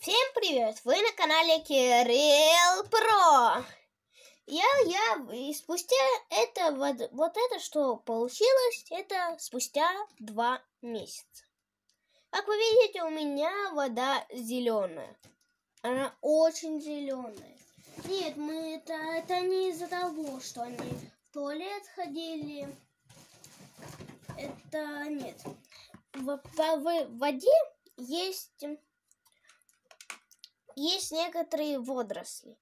Всем привет! Вы на канале Кирилл Про. Я, я, и спустя это, вот, вот это, что получилось, это спустя два месяца. Как вы видите, у меня вода зеленая. Она очень зеленая. Нет, мы это, это не из-за того, что они в туалет ходили. Это нет. В, в, в воде есть есть некоторые водоросли,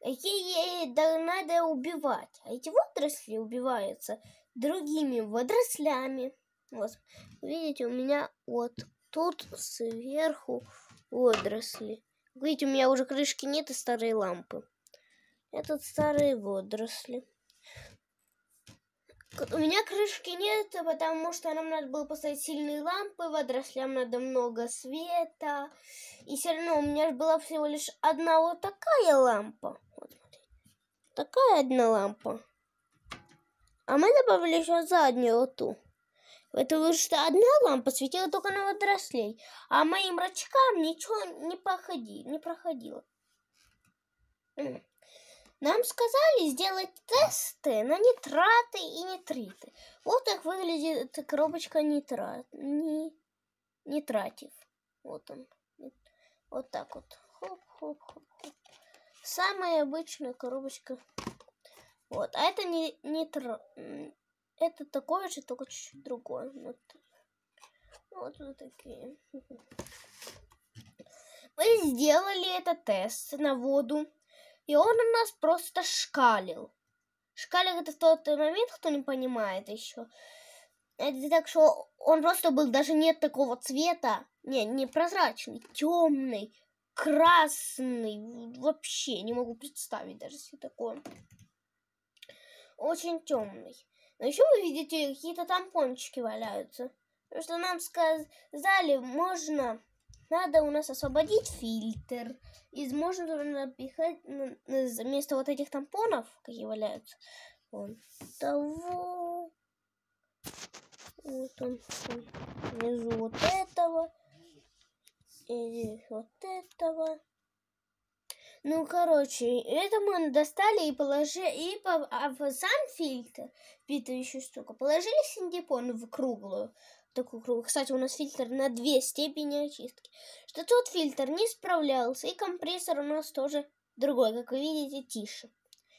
какие надо убивать. А эти водоросли убиваются другими водорослями. Вот, видите, у меня вот тут сверху водоросли. Видите, у меня уже крышки нет и старые лампы. Это старые водоросли. У меня крышки нет, потому что нам надо было поставить сильные лампы, водорослям надо много света. И все равно у меня была всего лишь одна вот такая лампа. Вот, смотри. Такая одна лампа. А мы добавили еще заднюю вот ту. Потому что одна лампа светила только на водорослей, а моим рачкам ничего не, походи, не проходило. Нам сказали сделать тесты на нитраты и нитриты. Вот так выглядит коробочка нитрат, не нитратив. Вот он. Вот так вот. Хоп, хоп, хоп, Самая обычная коробочка. Вот. А это не нитро... Это такое же, только чуть-чуть другое. Вот. Вот, вот такие. Мы сделали этот тест на воду. И он у нас просто шкалил. Шкалил это в тот момент, кто не понимает еще. так что он просто был даже нет такого цвета. Не, не прозрачный, темный, красный. Вообще не могу представить даже себе такое. Очень темный. Но еще вы видите, какие-то тампончики валяются. Потому что нам сказали, можно надо у нас освободить фильтр. Из можно напихать вместо вот этих тампонов, какие валяются, вон того. Вот он, он. Внизу вот этого. И здесь вот этого. Ну, короче, это мы достали и положили, и по, а сам фильтр, впитывающую штуку, положили синдипон в круглую, такую кругу. Кстати, у нас фильтр на две степени очистки. Что тот фильтр не справлялся, и компрессор у нас тоже другой, как вы видите, тише.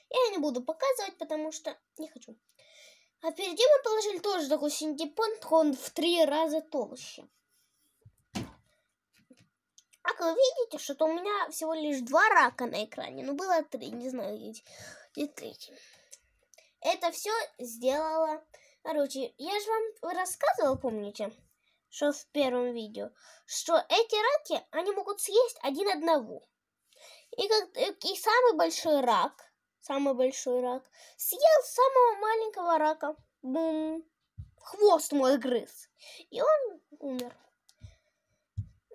Я не буду показывать, потому что не хочу. А впереди мы положили тоже такой синтепон, он в три раза толще. Как вы видите, что-то у меня всего лишь два рака на экране. но было три, не знаю, где третий. Это все сделала Короче, я же вам рассказывал, помните, что в первом видео, что эти раки, они могут съесть один одного. И, как, э, и самый большой рак, самый большой рак, съел самого маленького рака. Бум. Хвост мой грыз. И он умер.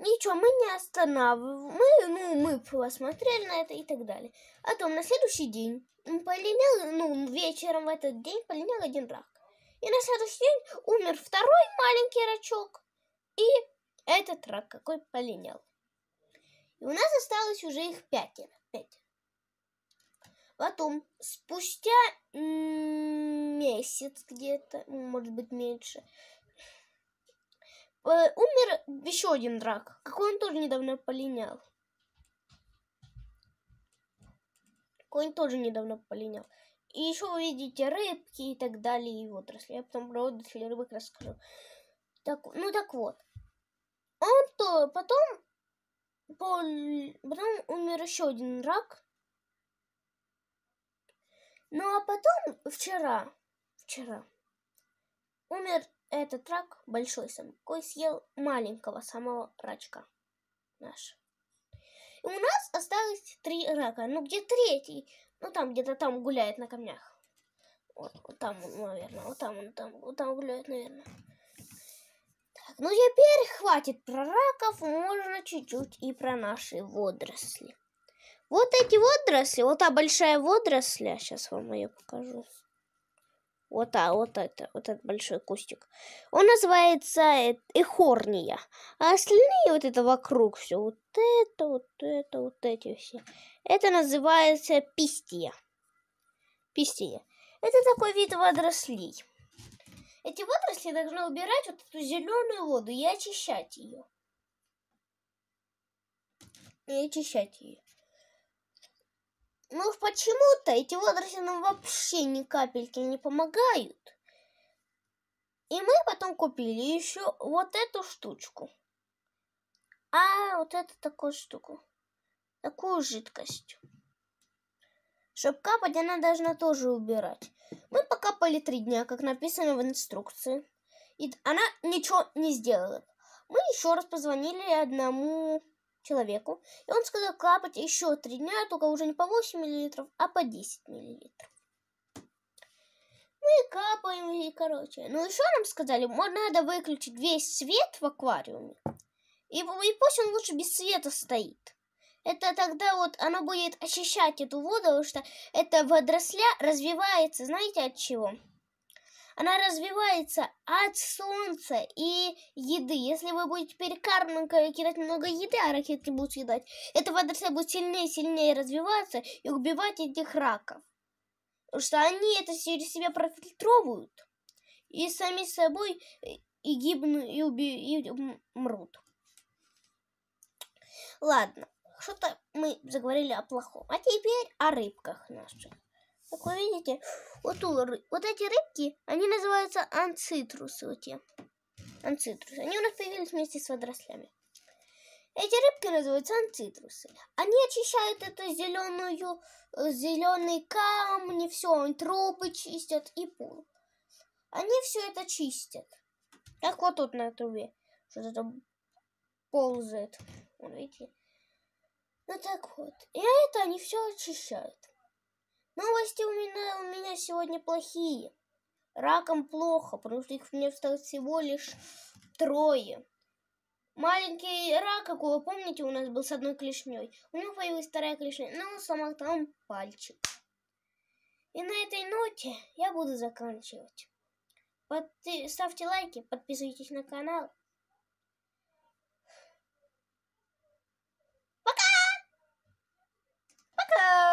Ничего, мы не останавливаем. Мы, ну, мы посмотрели на это и так далее. А то на следующий день полинял, ну, вечером в этот день полинял один рак. И на следующий день умер второй маленький рачок. И этот рак какой полинял. И у нас осталось уже их пятеро. пятеро. Потом, спустя месяц где-то, ну, может быть меньше, э, умер еще один рак, какой он тоже недавно полинял. Какой он тоже недавно полинял. И еще увидите рыбки и так далее, и отрасли. Я потом про отрасли рыбок расскажу. Так, ну так вот. Он то потом, потом умер еще один рак. Ну а потом вчера, вчера, умер этот рак, большой самкой, съел маленького самого рачка наш у нас осталось три рака. Ну, где третий? Ну, там, где-то там гуляет на камнях. Вот, вот там, наверное, вот там он там, вот там гуляет, наверное. Так, ну теперь хватит про раков, можно чуть-чуть и про наши водоросли. Вот эти водоросли, вот та большая водоросль, сейчас вам ее покажу. Вот, а, вот, это, вот этот большой кустик. Он называется э, эхорния. А остальные вот это вокруг все, вот это, вот это, вот эти все. Это называется пистия. Пистия. Это такой вид водорослей. Эти водоросли должны убирать вот эту зеленую воду и очищать ее. И очищать ее. Но ну, почему-то эти водоросли нам вообще ни капельки не помогают. И мы потом купили еще вот эту штучку. А вот эту такую штуку. Такую жидкость. Чтобы капать, она должна тоже убирать. Мы покапали три дня, как написано в инструкции. И она ничего не сделала. Мы еще раз позвонили одному человеку, и он сказал капать еще три дня, только уже не по 8 миллилитров, а по 10 миллилитров. Мы ну капаем, и короче. Ну, еще нам сказали, надо выключить весь свет в аквариуме. И, и пусть он лучше без света стоит. Это тогда вот оно будет очищать эту воду, потому что эта водоросля развивается, знаете, от чего? она развивается от солнца и еды. Если вы будете перекармливать, карманкой кидать много еды, а ракеты будут съедать, эта водоросль будет сильнее и сильнее развиваться и убивать этих раков. Потому что они это через себя профильтровывают и сами собой э, и гибнут, и, уби... и мрут. Ладно, что-то мы заговорили о плохом. А теперь о рыбках наших. Как вы видите, вот, у, вот эти рыбки, они называются анцитрусы. Вот те. Анцитрусы. Они у нас появились вместе с водорослями. Эти рыбки называются анцитрусы. Они очищают эту зеленую, э, зеленые камни, все, трупы чистят и пул. Они все это чистят. Как вот тут на трубе. Что-то там ползает. Видите? Ну так вот. И это они все очищают. Новости у меня, у меня сегодня плохие. Раком плохо, потому что их мне стало всего лишь трое. Маленький рак, как какого помните, у нас был с одной клешней. У него появилась вторая клешня, но ну, он сломал там пальчик. И на этой ноте я буду заканчивать. Под... Ставьте лайки, подписывайтесь на канал. Пока! Пока!